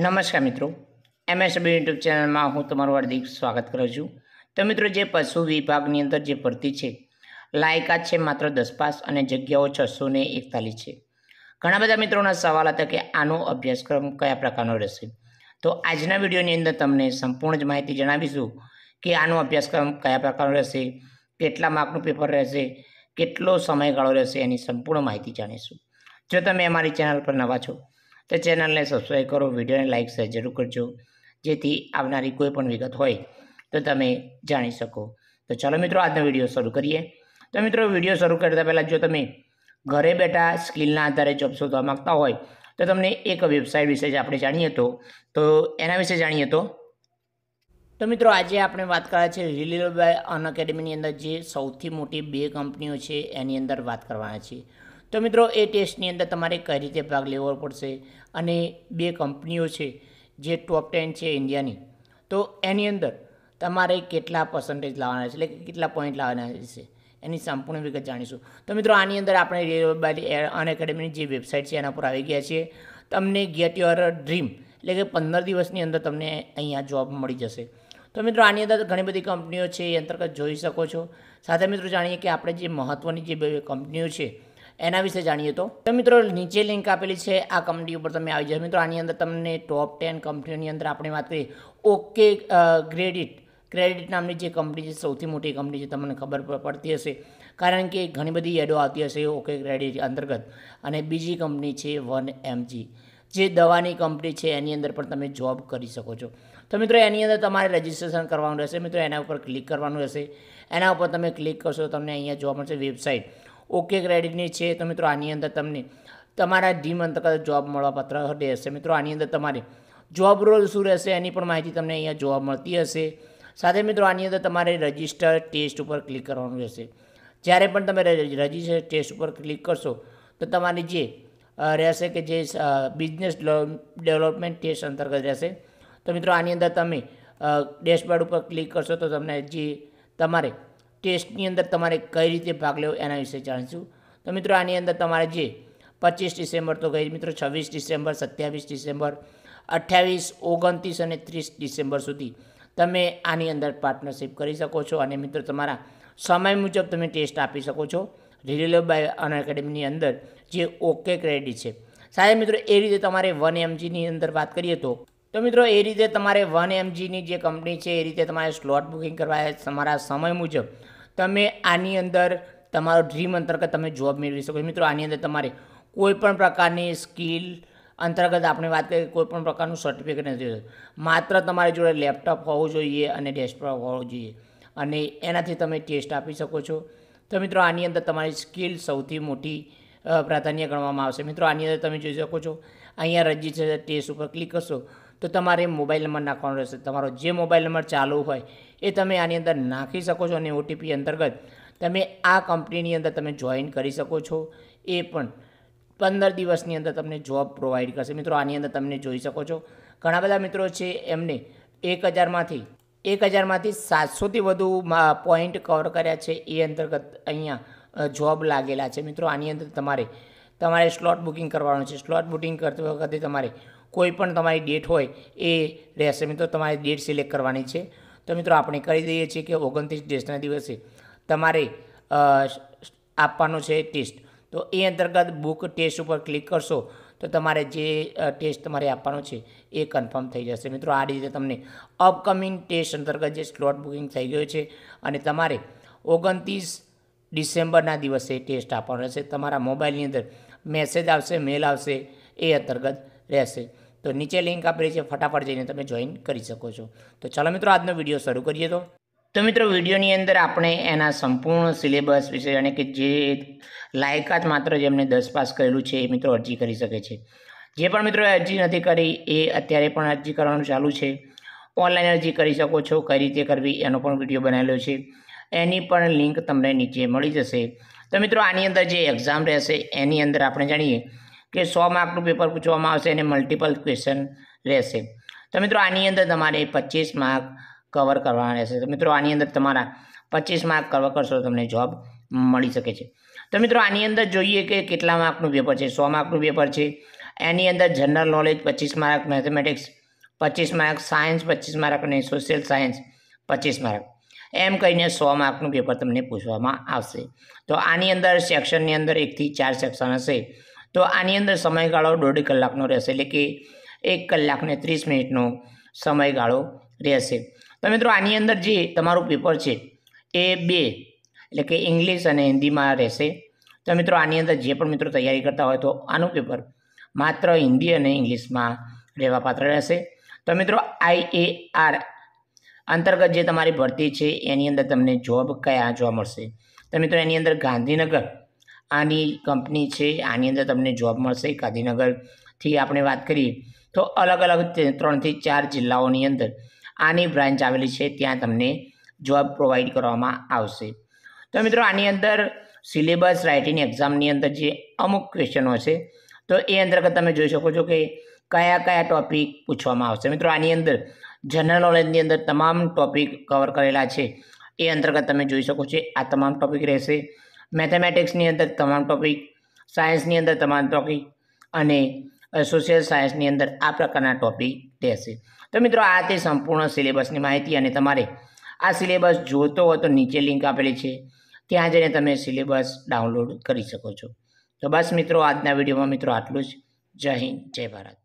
નમસ્કાર મિત્રો MSB YouTube ચેનલમાં હું તમારું હાર્દિક સ્વાગત કરું છું તો મિત્રો જે પશુ વિભાગની અંદર જે ભરતી છે લાયકાત છે માત્ર દસ પાસ અને જગ્યાઓ છસો ને એકતાલીસ છે ઘણા બધા મિત્રોના સવાલ હતા કે આનો અભ્યાસક્રમ કયા પ્રકારનો રહેશે તો આજના વિડીયોની અંદર તમને સંપૂર્ણ જ માહિતી જણાવીશું કે આનો અભ્યાસક્રમ કયા પ્રકારનો રહેશે કેટલા માર્કનું પેપર રહેશે કેટલો સમયગાળો રહેશે એની સંપૂર્ણ માહિતી જાણીશું જો તમે અમારી ચેનલ પર નવા છો તો ચેનલને સબસ્ક્રાઈબ કરો વિડીયોને લાઇક શેર જરૂર કરજો જેથી આવનારી કોઈ પણ વિગત હોય તો તમે જાણી શકો તો ચાલો મિત્રો આજનો વિડીયો શરૂ કરીએ તો મિત્રો વિડીયો શરૂ કરતા પહેલાં જો તમે ઘરે બેઠા સ્કિલના આધારે જોબ શોધવા માગતા હોય તો તમને એક વેબસાઇટ વિશે જ આપણે જાણીએ તો તો એના વિશે જાણીએ તો તો મિત્રો આજે આપણે વાત કરવા છે રિલીવ બાય અન એકેડમીની અંદર જે સૌથી મોટી બે કંપનીઓ છે એની અંદર વાત કરવાના છીએ તો મિત્રો એ ટેસ્ટની અંદર તમારે કઈ રીતે ભાગ લેવો પડશે અને બે કંપનીઓ છે જે ટોપ ટેન છે ઇન્ડિયાની તો એની અંદર તમારે કેટલા પર્સન્ટેજ લાવવાના છે એટલે કેટલા પોઈન્ટ લાવવાના છે એની સંપૂર્ણ વિગત જાણીશું તો મિત્રો આની અંદર આપણે અન એકેડમીની જે વેબસાઇટ છે એના પર આવી ગયા છીએ તમને ગેટ યોર ડ્રીમ એટલે કે પંદર દિવસની અંદર તમને અહીંયા જોબ મળી જશે તો મિત્રો આની અંદર ઘણી બધી કંપનીઓ છે એ અંતર્ગત જોઈ શકો છો સાથે મિત્રો જાણીએ કે આપણે જે મહત્ત્વની જે કંપનીઓ છે એના વિશે જાણીએ તો તો મિત્રો નીચે લિંક આપેલી છે આ કંપની ઉપર તમે આવી જશો મિત્રો આની અંદર તમને ટોપ ટેન કંપનીઓની અંદર આપણે વાત કરીએ ઓકે ક્રેડિટ ક્રેડિટ નામની જે કંપની છે સૌથી મોટી કંપની છે તમને ખબર પડતી હશે કારણ કે ઘણી બધી એડો આવતી હશે ઓકે ક્રેડિટ અંતર્ગત અને બીજી કંપની છે વન એમજી જે દવાની કંપની છે એની અંદર પણ તમે જોબ કરી શકો છો તો મિત્રો એની અંદર તમારે રજિસ્ટ્રેશન કરવાનું રહેશે મિત્રો એના ઉપર ક્લિક કરવાનું રહેશે એના ઉપર તમે ક્લિક કરશો તમને અહીંયા જોવા મળશે વેબસાઇટ ઓકે ક્રેડિટની છે તો મિત્રો આની અંદર તમને તમારા ધીમ અંતર્ગત જોબ મળવાપાત્ર રહેશે મિત્રો આની અંદર તમારે જોબ રોલ શું રહેશે એની પણ માહિતી તમને અહીંયા જોવા મળતી હશે સાથે મિત્રો આની અંદર તમારે રજિસ્ટર ટેસ્ટ ઉપર ક્લિક કરવાનું રહેશે જ્યારે પણ તમે રજિસ્ટર ટેસ્ટ ઉપર ક્લિક કરશો તો તમારી જે રહેશે કે જે બિઝનેસ ડેવલપમેન્ટ ટેસ્ટ અંતર્ગત રહેશે તો મિત્રો આની અંદર તમે ડેશબોર્ડ ઉપર ક્લિક કરશો તો તમને જે તમારે ટેસ્ટની અંદર તમારે કઈ રીતે ભાગ લેવો એના વિશે જાણીશું તો મિત્રો આની અંદર તમારે જે પચીસ ડિસેમ્બર તો ગઈ મિત્રો છવ્વીસ ડિસેમ્બર સત્યાવીસ ડિસેમ્બર અઠ્યાવીસ ઓગણત્રીસ અને ત્રીસ ડિસેમ્બર સુધી તમે આની અંદર પાર્ટનરશિપ કરી શકો છો અને મિત્રો તમારા સમય મુજબ તમે ટેસ્ટ આપી શકો છો રિલેલો બાય અન એકેડમીની અંદર જે ઓકે ક્રેડિટ છે સાહેબ મિત્રો એ રીતે તમારે વન એમજીની અંદર વાત કરીએ તો તો મિત્રો એ રીતે તમારે વન એમજીની જે કંપની છે એ રીતે તમારે સ્લોટ બુકિંગ કરવા તમારા સમય મુજબ તમે આની અંદર તમારો ડ્રીમ અંતર્ગત તમે જોબ મેળવી શકો છો મિત્રો આની અંદર તમારે કોઈપણ પ્રકારની સ્કિલ અંતર્ગત આપણે વાત કરીએ કોઈપણ પ્રકારનું સર્ટિફિકેટ નથી માત્ર તમારી જોડે લેપટોપ હોવું જોઈએ અને ડેસ્કટોપ હોવું જોઈએ અને એનાથી તમે ટેસ્ટ આપી શકો છો તો મિત્રો આની અંદર તમારી સ્કિલ સૌથી મોટી પ્રાધાન્ય ગણવામાં આવશે મિત્રો આની અંદર તમે જોઈ શકો છો અહીંયા રજિસ્ટર ટેસ્ટ ઉપર ક્લિક કરશો તો તમારે મોબાઈલ નંબર નાખવાનો રહેશે તમારો જે મોબાઈલ નંબર ચાલુ હોય એ તમે આની અંદર નાખી શકો છો અને ઓટીપી અંતર્ગત તમે આ કંપનીની અંદર તમે જોઈન કરી શકો છો એ પણ પંદર દિવસની અંદર તમને જોબ પ્રોવાઈડ કરશે મિત્રો આની અંદર તમને જોઈ શકો છો ઘણા બધા મિત્રો છે એમને એક હજારમાંથી એક હજારમાંથી સાતસોથી વધુ પોઈન્ટ કવર કર્યા છે એ અંતર્ગત અહીંયા જોબ લાગેલા છે મિત્રો આની અંદર તમારે તમારે સ્લોટ બુકિંગ કરવાનું છે સ્લોટ બુકિંગ કરતી વખતે તમારે કોઈ પણ તમારી ડેટ હોય એ રહેશે મિત્રો તમારી ડેટ સિલેક્ટ કરવાની છે તો મિત્રો આપણે કરી દઈએ છીએ કે ઓગણત્રીસ ડેસના દિવસે તમારે આપવાનો છે ટેસ્ટ તો એ અંતર્ગત બુક ટેસ્ટ ઉપર ક્લિક કરશો તો તમારે જે ટેસ્ટ તમારે આપવાનો છે એ કન્ફર્મ થઈ જશે મિત્રો આ રીતે તમને અપકમિંગ ટેસ્ટ અંતર્ગત જે સ્લોટ બુકિંગ થઈ ગયો છે અને તમારે ઓગણત્રીસ ડિસેમ્બરના દિવસે ટેસ્ટ આપવાનો રહેશે તમારા મોબાઈલની અંદર મેસેજ આવશે મેલ આવશે એ અંતર્ગત રહેશે તો નીચે લિંક આપેલી છે ફટાફટ જઈને તમે જોઈન કરી શકો છો તો ચાલો મિત્રો આજનો વિડીયો શરૂ કરીએ તો તો મિત્રો વિડીયોની અંદર આપણે એના સંપૂર્ણ સિલેબસ વિશે અને કે જે લાયકાત માત્ર જેમને દસ પાસ કરેલું છે એ મિત્રો અરજી કરી શકે છે જે પણ મિત્રોએ અરજી નથી કરી એ અત્યારે પણ અરજી કરવાનું ચાલુ છે ઓનલાઈન અરજી કરી શકો છો કઈ રીતે કરવી એનો પણ વિડીયો બનાવેલો છે એની પણ લિંક તમને નીચે મળી જશે તો મિત્રો આની અંદર જે એક્ઝામ રહેશે એની અંદર આપણે જાણીએ કે સો માર્કનું પેપર પૂછવામાં આવશે અને મલ્ટિપલ ક્વેશ્ચન રહેશે તો મિત્રો આની અંદર તમારે પચીસ માર્ક કવર કરવાના રહેશે તો મિત્રો આની અંદર તમારા પચીસ માર્ક કવર કરશો તો તમને જોબ મળી શકે છે તો મિત્રો આની અંદર જોઈએ કે કેટલા માર્કનું પેપર છે સો માર્કનું પેપર છે એની અંદર જનરલ નોલેજ પચીસ માર્ક મેથેમેટિક્સ પચીસ માર્ક સાયન્સ પચીસ માર્ક અને સોશિયલ સાયન્સ પચીસ માર્ક એમ કહીને સો માર્કનું પેપર તમને પૂછવામાં આવશે તો આની અંદર સેક્શનની અંદર એકથી ચાર સેક્શન હશે તો આની અંદર સમયગાળો દોઢ કલાકનો રહેશે એટલે કે એક કલાકને ત્રીસ મિનિટનો સમયગાળો રહેશે તો મિત્રો આની અંદર જે તમારું પેપર છે એ બે એટલે કે ઇંગ્લિશ અને હિન્દીમાં રહેશે તો મિત્રો આની અંદર જે પણ મિત્રો તૈયારી કરતા હોય તો આનું પેપર માત્ર હિન્દી અને ઇંગ્લિશમાં રહેવાપાત્ર રહેશે તો મિત્રો આઈ એ આર અંતર્ગત જે તમારી ભરતી છે એની અંદર તમને જોબ કયા જોવા મળશે તો મિત્રો એની અંદર ગાંધીનગર આની કંપની છે આની અંદર તમને જોબ મળશે ગાંધીનગરથી આપણે વાત કરીએ તો અલગ અલગ ત્રણથી ચાર જિલ્લાઓની અંદર આની બ્રાન્ચ આવેલી છે ત્યાં તમને જોબ પ્રોવાઈડ કરવામાં આવશે તો મિત્રો આની અંદર સિલેબસ રાઇટિંગ એક્ઝામની અંદર જે અમુક ક્વેશ્ચનો છે તો એ અંતર્ગત તમે જોઈ શકો છો કે કયા કયા ટૉપિક પૂછવામાં આવશે મિત્રો આની અંદર જનરલ નોલેજની અંદર તમામ ટૉપિક કવર કરેલા છે એ અંતર્ગત તમે જોઈ શકો છો આ તમામ ટૉપિક રહેશે મેથેમેટિક્સની અંદર તમામ ટોપિક સાયન્સની અંદર તમામ ટોપિક અને સોશિયલ સાયન્સની અંદર આ પ્રકારના ટોપિક રહેશે તો મિત્રો આ તે સંપૂર્ણ સિલેબસની માહિતી અને તમારે આ સિલેબસ જોતો હોય તો નીચે લિંક આપેલી છે ત્યાં જઈને તમે સિલેબસ ડાઉનલોડ કરી શકો છો તો બસ મિત્રો આજના વિડીયોમાં મિત્રો આટલું જ જય હિન્દ જય ભારત